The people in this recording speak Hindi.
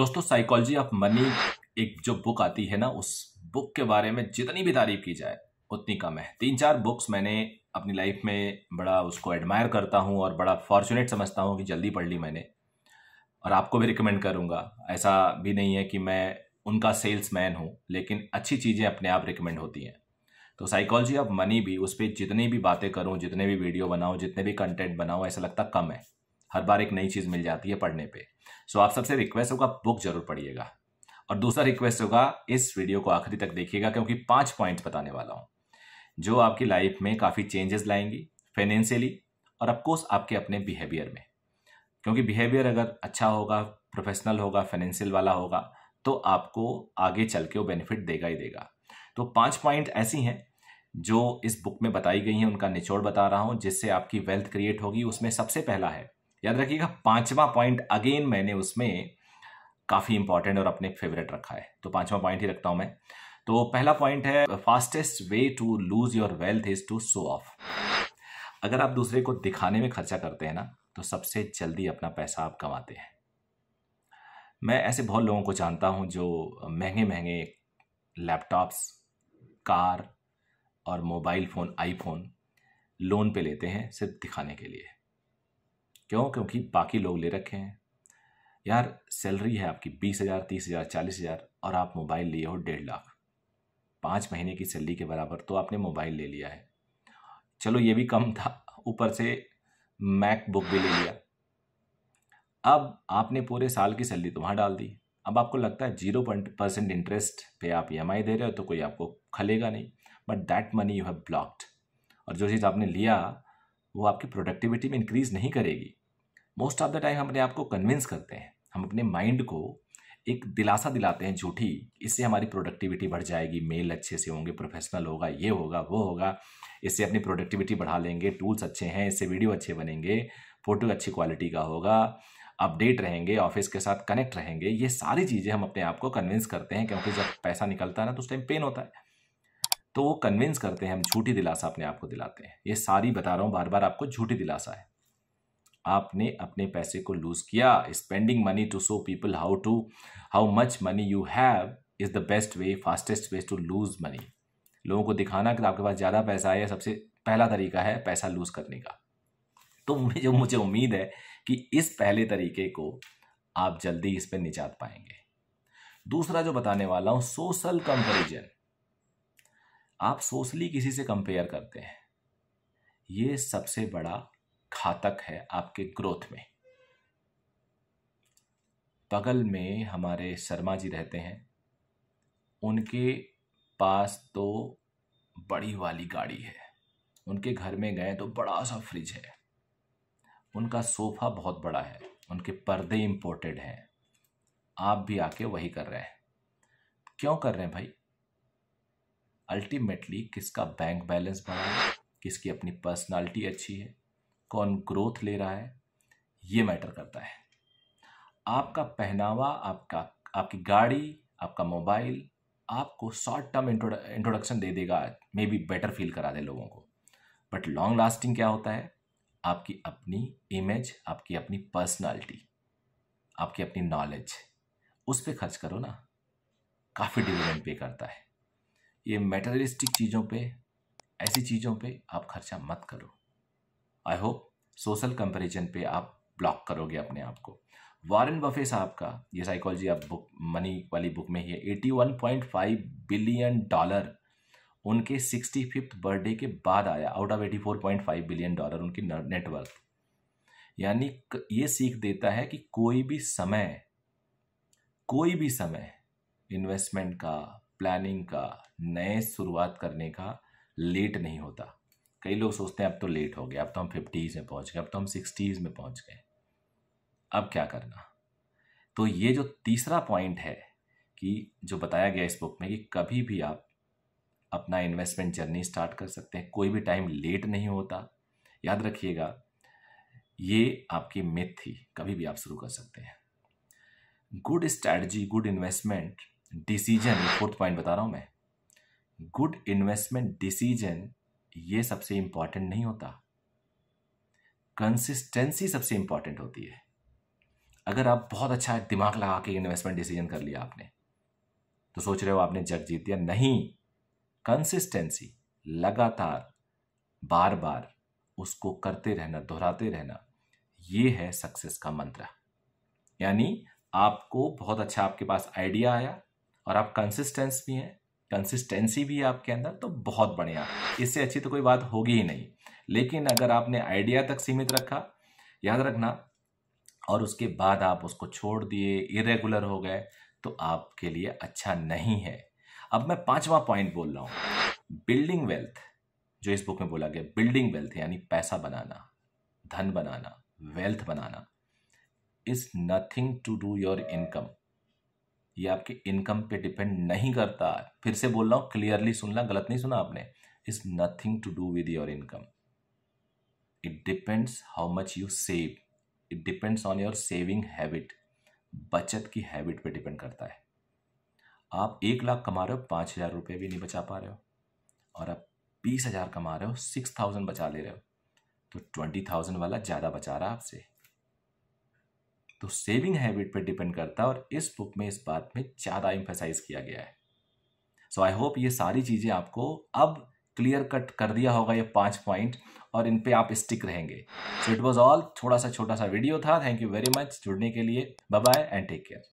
दोस्तों साइकोलॉजी ऑफ मनी एक जो बुक आती है ना उस बुक के बारे में जितनी भी तारीफ की जाए उतनी कम है तीन चार बुक्स मैंने अपनी लाइफ में बड़ा उसको एडमायर करता हूँ और बड़ा फॉर्चुनेट समझता हूँ कि जल्दी पढ़ ली मैंने और आपको भी रिकमेंड करूँगा ऐसा भी नहीं है कि मैं उनका सेल्स मैन हूँ लेकिन अच्छी चीज़ें अपने आप रिकमेंड होती हैं तो साइकोलॉजी ऑफ मनी भी उस पर जितनी भी बातें करूँ जितने भी वीडियो बनाऊँ जितने भी कंटेंट बनाऊँ ऐसा लगता कम है हर बार एक नई चीज़ मिल जाती है पढ़ने पे सो आप सबसे रिक्वेस्ट होगा बुक जरूर पढ़िएगा और दूसरा रिक्वेस्ट होगा इस वीडियो को आखिरी तक देखिएगा क्योंकि पाँच पॉइंट्स बताने वाला हूँ जो आपकी लाइफ में काफ़ी चेंजेस लाएंगी फाइनेंशियली और अफकोर्स आपके अपने बिहेवियर में क्योंकि बिहेवियर अगर अच्छा होगा प्रोफेशनल होगा फाइनेंशियल वाला होगा तो आपको आगे चल के वो बेनिफिट देगा ही देगा तो पांच पॉइंट ऐसी हैं जो इस बुक में बताई गई हैं उनका निचोड़ बता रहा हूं जिससे आपकी वेल्थ क्रिएट होगी उसमें सबसे पहला है याद रखिएगा पांचवा पॉइंट अगेन मैंने उसमें काफ़ी इंपॉर्टेंट और अपने फेवरेट रखा है तो पांचवा पॉइंट ही रखता हूं मैं तो पहला पॉइंट है fastest way to lose your wealth is to show off अगर आप दूसरे को दिखाने में खर्चा करते हैं ना तो सबसे जल्दी अपना पैसा आप कमाते हैं मैं ऐसे बहुत लोगों को जानता हूं जो महंगे महंगे लैपटॉप्स कार और मोबाइल फ़ोन आईफोन लोन पे लेते हैं सिर्फ दिखाने के लिए क्यों क्योंकि बाकी लोग ले रखे हैं यार सैलरी है आपकी बीस हज़ार तीस हज़ार चालीस हज़ार और आप मोबाइल लिए हो डेढ़ लाख पाँच महीने की सैलरी के बराबर तो आपने मोबाइल ले लिया है चलो ये भी कम था ऊपर से मैकबुक भी ले लिया अब आपने पूरे साल की सैलरी तो वहाँ डाल दी अब आपको लगता है जीरो परसेंट इंटरेस्ट पे आप ई दे रहे हो तो कोई आपको खलेगा नहीं but that money you have blocked और जो चीज़ आपने लिया वो आपकी प्रोडक्टिविटी में इंक्रीज़ नहीं करेगी मोस्ट ऑफ द टाइम हम अपने आप को कन्विंस करते हैं हम अपने माइंड को एक दिलासा दिलाते हैं झूठी इससे हमारी प्रोडक्टिविटी बढ़ जाएगी मेल अच्छे से होंगे प्रोफेशनल होगा ये होगा वो होगा इससे अपनी प्रोडक्टिविटी बढ़ा लेंगे टूल्स अच्छे हैं इससे वीडियो अच्छे बनेंगे फ़ोटो अच्छी क्वालिटी का होगा अपडेट रहेंगे ऑफिस के साथ कनेक्ट रहेंगे ये सारी चीज़ें हम अपने आप को कन्विंस करते हैं क्योंकि जब पैसा निकलता है ना तो उस टाइम पेन होता है तो वो कन्विंस करते हैं हम झूठी दिलासा अपने आप को दिलाते हैं ये सारी बता रहा हूँ बार बार आपको झूठी दिलासा है आपने अपने पैसे को लूज किया spending money to show people how to how much money you have is the best way fastest way to lose money लोगों को दिखाना कि आपके पास ज़्यादा पैसा है सबसे पहला तरीका है पैसा लूज करने का तो मुझे मुझे उम्मीद है कि इस पहले तरीके को आप जल्दी इस पर निजात पाएंगे दूसरा जो बताने वाला हूँ सोशल कंपेरिजन आप सोशली किसी से कंपेयर करते हैं ये सबसे बड़ा घातक है आपके ग्रोथ में बगल में हमारे शर्मा जी रहते हैं उनके पास तो बड़ी वाली गाड़ी है उनके घर में गए तो बड़ा सा फ्रिज है उनका सोफ़ा बहुत बड़ा है उनके पर्दे इम्पोर्टेड हैं आप भी आके वही कर रहे हैं क्यों कर रहे हैं भाई अल्टीमेटली किसका बैंक बैलेंस बढ़ा है किसकी अपनी पर्सनालिटी अच्छी है कौन ग्रोथ ले रहा है ये मैटर करता है आपका पहनावा आपका आपकी गाड़ी आपका मोबाइल आपको शॉर्ट टर्म इंट्रोडक्शन दे देगा मे बी बेटर फील करा दे लोगों को बट लॉन्ग लास्टिंग क्या होता है आपकी अपनी इमेज आपकी अपनी पर्सनालिटी आपकी अपनी नॉलेज उस पर खर्च करो ना काफ़ी डिविडेंड पे करता है ये मेटेरियलिस्टिक चीज़ों पे ऐसी चीज़ों पे आप खर्चा मत करो आई होप सोशल कंपेरिजन पे आप ब्लॉक करोगे अपने आप को वारेन बफे साहब का ये साइकोलॉजी आप बुक मनी वाली बुक में ही है eighty one point five billion dollar उनके सिक्सटी फिफ्थ बर्थडे के बाद आया out of eighty four point five billion dollar उनकी नेटवर्थ यानी ये सीख देता है कि कोई भी समय कोई भी समय इन्वेस्टमेंट का प्लानिंग का नए शुरुआत करने का लेट नहीं होता कई लोग सोचते हैं अब तो लेट हो गया अब तो हम फिफ्टीज़ में पहुंच गए अब तो हम सिक्सटीज़ में पहुंच गए अब क्या करना तो ये जो तीसरा पॉइंट है कि जो बताया गया इस बुक में कि कभी भी आप अपना इन्वेस्टमेंट जर्नी स्टार्ट कर सकते हैं कोई भी टाइम लेट नहीं होता याद रखिएगा ये आपकी मिथ थी कभी भी आप शुरू कर सकते हैं good strategy good investment decision fourth point बता रहा हूँ मैं गुड इन्वेस्टमेंट डिसीजन ये सबसे इंपॉर्टेंट नहीं होता कंसिस्टेंसी सबसे इंपॉर्टेंट होती है अगर आप बहुत अच्छा दिमाग लगा के इन्वेस्टमेंट डिसीजन कर लिया आपने तो सोच रहे हो आपने जग जीत दिया नहीं कंसिस्टेंसी लगातार बार बार उसको करते रहना दोहराते रहना ये है सक्सेस का मंत्र यानी आपको बहुत अच्छा आपके पास आइडिया आया और आप कंसिस्टेंस भी हैं कंसिस्टेंसी भी है आपके अंदर तो बहुत बढ़िया इससे अच्छी तो कोई बात होगी ही नहीं लेकिन अगर आपने आइडिया तक सीमित रखा याद रखना और उसके बाद आप उसको छोड़ दिए इरेगुलर हो गए तो आपके लिए अच्छा नहीं है अब मैं पांचवा पॉइंट बोल रहा हूँ बिल्डिंग वेल्थ जो इस बुक में बोला गया बिल्डिंग वेल्थ यानी पैसा बनाना धन बनाना वेल्थ बनाना is nothing to do your income ये आपके इनकम पे डिपेंड नहीं करता फिर से बोल रहा हूँ क्लियरली सुन ला गलत नहीं सुना आपने is nothing to do with your income it depends how much you save it depends on your saving habit बचत की हैबिट पे डिपेंड करता है आप एक लाख कमा रहे हो पाँच हज़ार रुपये भी नहीं बचा पा रहे हो और आप बीस हज़ार कमा रहे हो सिक्स थाउजेंड बचा ले रहे हो तो ट्वेंटी थाउजेंड वाला ज़्यादा बचा रहा है आपसे तो सेविंग हैबिट पर डिपेंड करता है और इस बुक में इस बात में ज़्यादा इम्फेसाइज किया गया है सो आई होप ये सारी चीज़ें आपको अब क्लियर कट कर दिया होगा ये पांच पॉइंट और इन पे आप स्टिक रहेंगे सो इट वाज ऑल थोड़ा सा छोटा सा वीडियो था थैंक यू वेरी मच जुड़ने के लिए bye bye and take care